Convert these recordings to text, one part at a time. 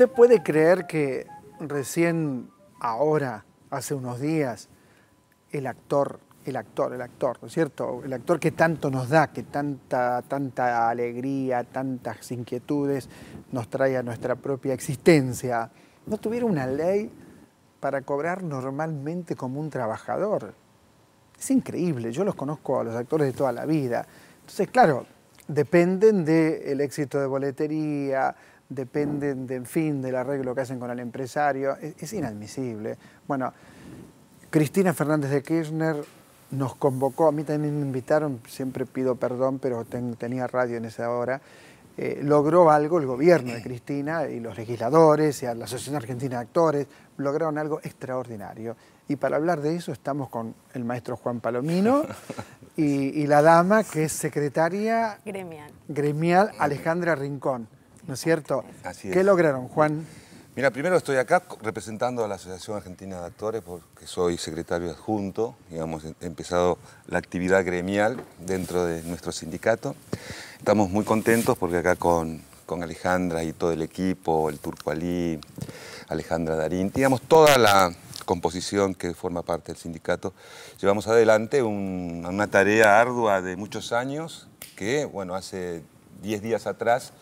¿Usted puede creer que recién ahora, hace unos días, el actor, el actor, el actor, ¿no es cierto? El actor que tanto nos da, que tanta, tanta alegría, tantas inquietudes nos trae a nuestra propia existencia, no tuviera una ley para cobrar normalmente como un trabajador. Es increíble, yo los conozco a los actores de toda la vida. Entonces, claro, dependen del éxito de boletería, dependen, del en fin, del arreglo que hacen con el empresario. Es, inadmisible. Bueno, Cristina Fernández de Kirchner nos convocó, a mí también me invitaron, siempre pido perdón, pero tenía radio en esa hora. Eh, logró algo el gobierno de Cristina y los legisladores y la Asociación Argentina de Actores, lograron algo extraordinario. Y para hablar de eso estamos con el maestro Juan Palomino y, la dama que es secretaria gremial, gremial Alejandra Rincón. ¿no es cierto? ¿Qué lograron, Juan? Mira, primero estoy acá representando a la Asociación Argentina de Actores porque soy secretario adjunto, digamos, he empezado la actividad gremial dentro de nuestro sindicato. Estamos muy contentos porque acá con, Alejandra y todo el equipo, el Turco Ali, Alejandra Darín, digamos, toda la composición que forma parte del sindicato, llevamos adelante una tarea ardua de muchos años que, bueno, hace 10 días atrás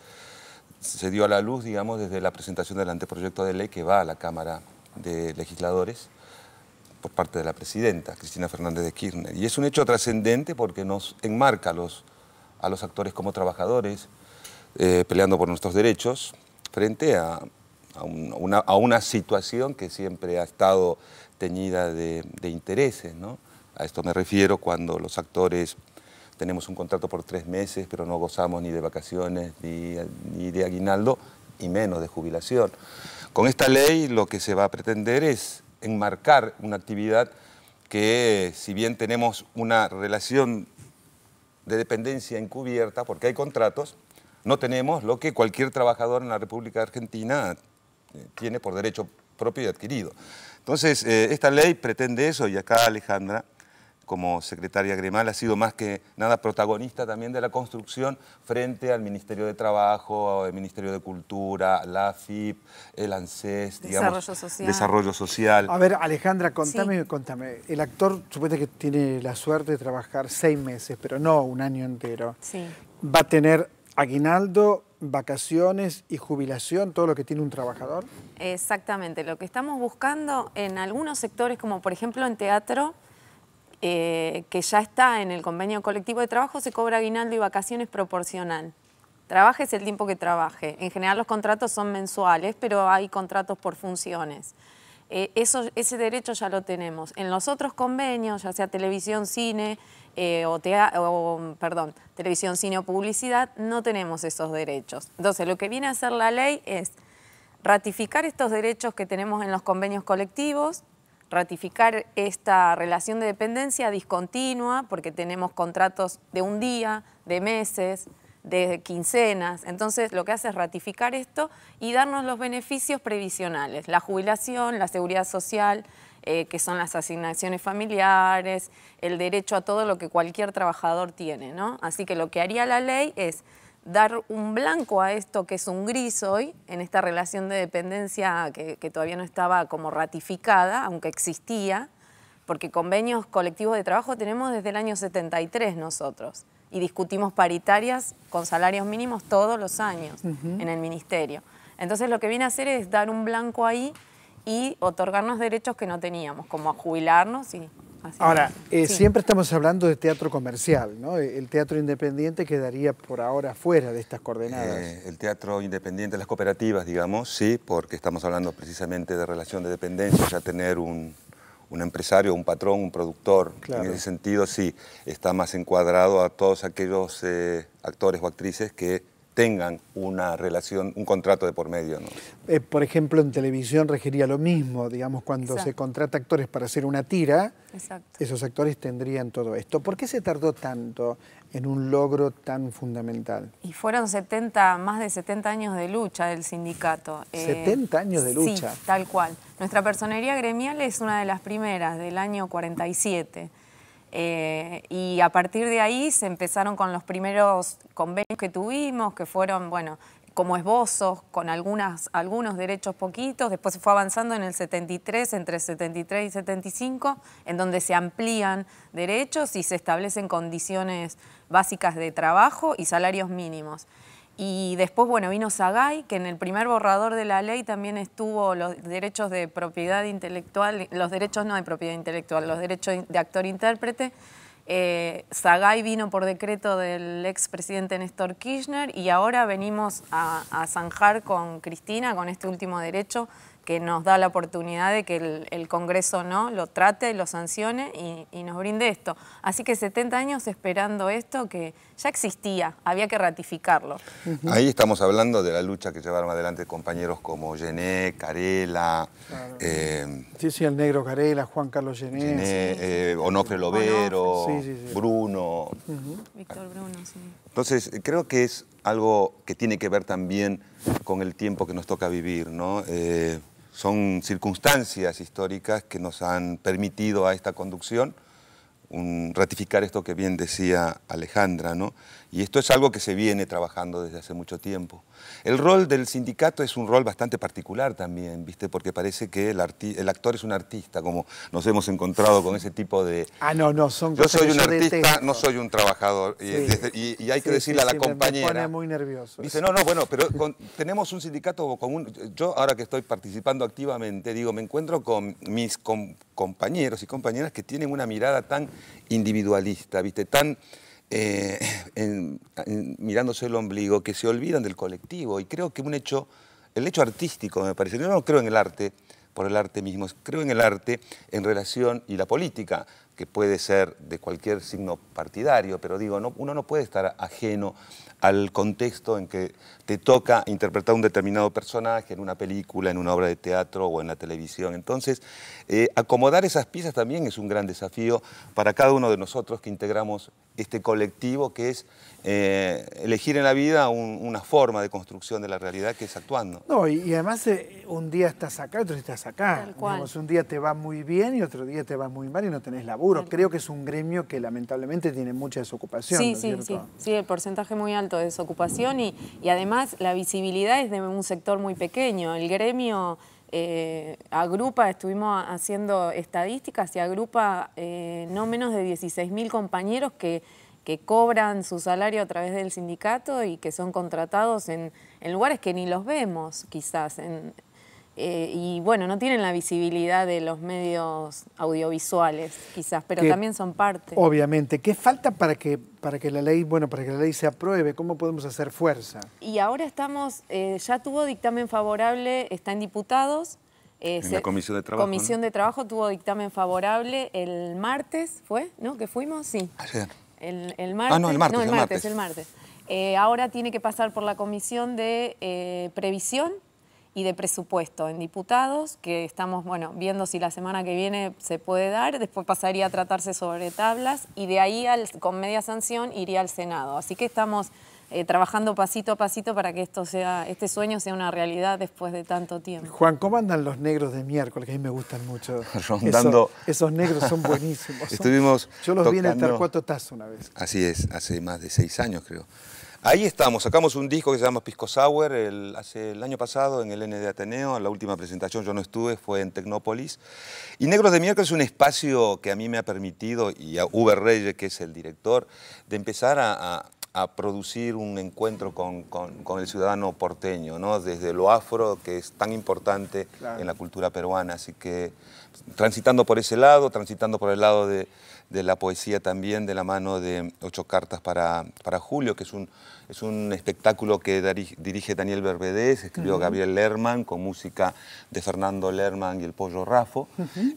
se dio a la luz, digamos, desde la presentación del anteproyecto de ley que va a la Cámara de Legisladores por parte de la presidenta, Cristina Fernández de Kirchner. Y es un hecho trascendente porque nos enmarca a los, a los actores como trabajadores, eh, peleando por nuestros derechos, frente a, a, una, situación que siempre ha estado teñida de, de intereses. ¿no? A esto me refiero cuando los actores tenemos un contrato por tres meses, pero no gozamos ni de vacaciones, ni, de aguinaldo, y menos de jubilación. Con esta ley lo que se va a pretender es enmarcar una actividad que, si bien tenemos una relación de dependencia encubierta, porque hay contratos, no tenemos lo que cualquier trabajador en la República Argentina eh, tiene por derecho propio y adquirido. Entonces, eh, esta ley pretende eso, y acá Alejandra como secretaria gremal, ha sido más que nada protagonista también de la construcción frente al Ministerio de Trabajo, al Ministerio de Cultura, la AFIP, el ANSES, desarrollo social. desarrollo social. A ver, Alejandra, contame, contame. El actor supone que tiene la suerte de trabajar seis meses, pero no un año entero. Sí. ¿Va a tener aguinaldo, vacaciones y jubilación, todo lo que tiene un trabajador? Exactamente. Lo que estamos buscando en algunos sectores, como por ejemplo en teatro, eh, que ya está en el convenio colectivo de trabajo, se cobra aguinaldo y vacaciones proporcional. es el tiempo que trabaje. En general los contratos son mensuales, pero hay contratos por funciones. Eh, ese derecho ya lo tenemos. En los otros convenios, ya sea televisión, cine eh, o, perdón, televisión, cine o publicidad, no tenemos esos derechos. Entonces, lo que viene a hacer la ley es ratificar estos derechos que tenemos en los convenios colectivos, ratificar esta relación de dependencia discontinua, porque tenemos contratos de un día, de meses, de quincenas. Entonces, lo que hace es ratificar esto y darnos los beneficios previsionales, la jubilación, la seguridad social, eh, que son las asignaciones familiares, el derecho a todo lo que cualquier trabajador tiene. Así que lo que haría la ley es dar un blanco a esto que es un gris hoy, en esta relación de dependencia que, todavía no estaba como ratificada, aunque existía, porque convenios colectivos de trabajo tenemos desde el año 73 nosotros y discutimos paritarias con salarios mínimos todos los años en el ministerio. Entonces lo que viene a hacer es dar un blanco ahí y otorgarnos derechos que no teníamos, como a jubilarnos y ahora, eh, siempre estamos hablando de teatro comercial, ¿no? E, el teatro independiente quedaría por ahora fuera de estas coordenadas. Eh, el teatro independiente, las cooperativas, digamos, sí, porque estamos hablando precisamente de relación de dependencia, ya tener un, un empresario, un patrón, un productor. En ese sentido, sí, está más encuadrado a todos aquellos eh, actores o actrices que tengan una relación, un contrato de por medio. Eh, por ejemplo, en televisión regiría lo mismo, digamos, cuando se contrata actores para hacer una tira, esos actores tendrían todo esto. ¿Por qué se tardó tanto en un logro tan fundamental? Y fueron 70, más de 70 años de lucha del sindicato. 70 eh, años de lucha. tal cual. Nuestra personería gremial es una de las primeras, del año 47. Eh, y a partir de ahí se empezaron con los primeros convenios que tuvimos, que fueron, como esbozos, con algunos derechos poquitos, después se fue avanzando en el 73, entre 73 y 75, en donde se amplían derechos y se establecen condiciones básicas de trabajo y salarios mínimos. Y después, bueno, vino Sagay, que en el primer borrador de la ley también estuvo los derechos de propiedad intelectual, los derechos no de propiedad intelectual, los derechos de actor-intérprete. Eh, Sagay vino por decreto del expresidente Néstor Kirchner y ahora venimos a, a zanjar con Cristina, con este último derecho, que nos da la oportunidad de que el, Congreso no lo trate, lo sancione y, nos brinde esto. Así que 70 años esperando esto que ya existía, había que ratificarlo. Ahí estamos hablando de la lucha que llevaron adelante compañeros como Gené, Carela. Eh, sí, sí, el negro Carela, Juan Carlos Gené. Eh, Onofre Lovero, Bruno. Víctor Bruno, sí. Entonces, creo que es algo que tiene que ver también con el tiempo que nos toca vivir, ¿no? Eh, son circunstancias históricas que nos han permitido a esta conducción ratificar esto que bien decía Alejandra, ¿no? Y esto es algo que se viene trabajando desde hace mucho tiempo. El rol del sindicato es un rol bastante particular también, ¿viste? Porque parece que el, actor es un artista, como nos hemos encontrado con ese tipo de... Ah, no, no, son Yo soy un artista, no soy un trabajador. Y, hay que decirle a la compañera... Me pone muy nervioso. Dice, no, no, bueno, pero tenemos un sindicato común Yo ahora que estoy participando activamente, digo, me encuentro con mis... Con, compañeros y compañeras que tienen una mirada tan individualista, ¿viste? tan eh, mirándose el ombligo, que se olvidan del colectivo. Y creo que un hecho, el hecho artístico, me parece, yo no creo en el arte por el arte mismo, creo en el arte en relación, y la política, que puede ser de cualquier signo partidario, pero digo, uno no puede estar ajeno al contexto en que te toca interpretar un determinado personaje en una película, en una obra de teatro o en la televisión. Entonces, eh, acomodar esas piezas también es un gran desafío para cada uno de nosotros que integramos este colectivo que es eh, elegir en la vida una forma de construcción de la realidad que es actuando. No, y, además eh, un día estás acá, otro día estás acá. Digamos, un día te va muy bien y otro día te va muy mal y no tenés la laburo. Creo que es un gremio que lamentablemente tiene mucha desocupación. Sí, sí, sí, sí, el porcentaje muy alto de desocupación y, además la visibilidad es de un sector muy pequeño. El gremio eh, agrupa, estuvimos haciendo estadísticas y agrupa eh, no menos de 16.000 compañeros que que cobran su salario a través del sindicato y que son contratados en, en lugares que ni los vemos quizás, en, eh, y bueno, no tienen la visibilidad de los medios audiovisuales, quizás, pero también son parte. Obviamente. ¿Qué falta para que, para que la ley, bueno, para que la ley se apruebe? ¿Cómo podemos hacer fuerza? Y ahora estamos, eh, ya tuvo dictamen favorable, está en diputados. Eh, en la Comisión de Trabajo. Comisión de Trabajo tuvo dictamen favorable el martes, ¿fue? ¿No? ¿Que fuimos? Sí. Ayer. El, el martes. Ah, no, el martes. No, el, martes, el martes. ahora tiene que pasar por la Comisión de Previsión y de presupuesto en diputados, que estamos bueno, viendo si la semana que viene se puede dar, después pasaría a tratarse sobre tablas y de ahí con media sanción iría al Senado. Así que estamos eh, trabajando pasito a pasito para que esto sea, este sueño sea una realidad después de tanto tiempo. Juan, ¿cómo andan los negros de miércoles? Que a mí me gustan mucho. Esos, negros son buenísimos. Estuvimos Yo los vi en el Tarcuato una vez. Así es, hace más de seis años creo. Ahí estamos, sacamos un disco que se llama Pisco Sour el, hace el año pasado en el N de Ateneo, la última presentación yo no estuve, fue en Tecnópolis. Y Negros de Miércoles es un espacio que a mí me ha permitido, y a Uber Reyes, que es el director, de empezar a, producir un encuentro con, el ciudadano porteño, ¿no? desde lo afro, que es tan importante en la cultura peruana. Así que transitando por ese lado, transitando por el lado de, la poesía también, de la mano de Ocho Cartas para, para Julio, que es un, es un espectáculo que dirige Daniel Berbedez, escribió Gabriel Lerman, con música de Fernando Lerman y el Pollo Rafo.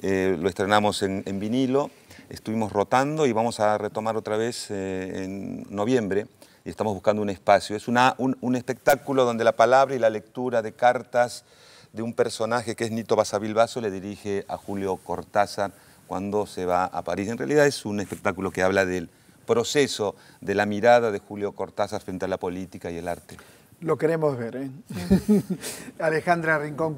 Eh, lo estrenamos en, vinilo, estuvimos rotando y vamos a retomar otra vez eh, en noviembre y estamos buscando un espacio. Es un espectáculo donde la palabra y la lectura de cartas de un personaje que es Nito Basavilbaso, le dirige a Julio Cortázar cuando se va a París. En realidad es un espectáculo que habla del proceso, de la mirada de Julio Cortázar frente a la política y el arte. Lo queremos ver, ¿eh? Alejandra Rincón,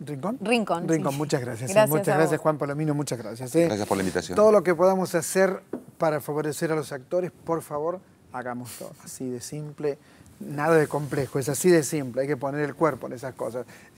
¿Rincón? Rincón. Rincón, muchas gracias. ¿eh? muchas gracias, Juan Palomino, muchas gracias. ¿eh? Gracias por la invitación. Todo lo que podamos hacer para favorecer a los actores, por favor, hagamos todo. Así de simple, nada de complejo, es así de simple, hay que poner el cuerpo en esas cosas.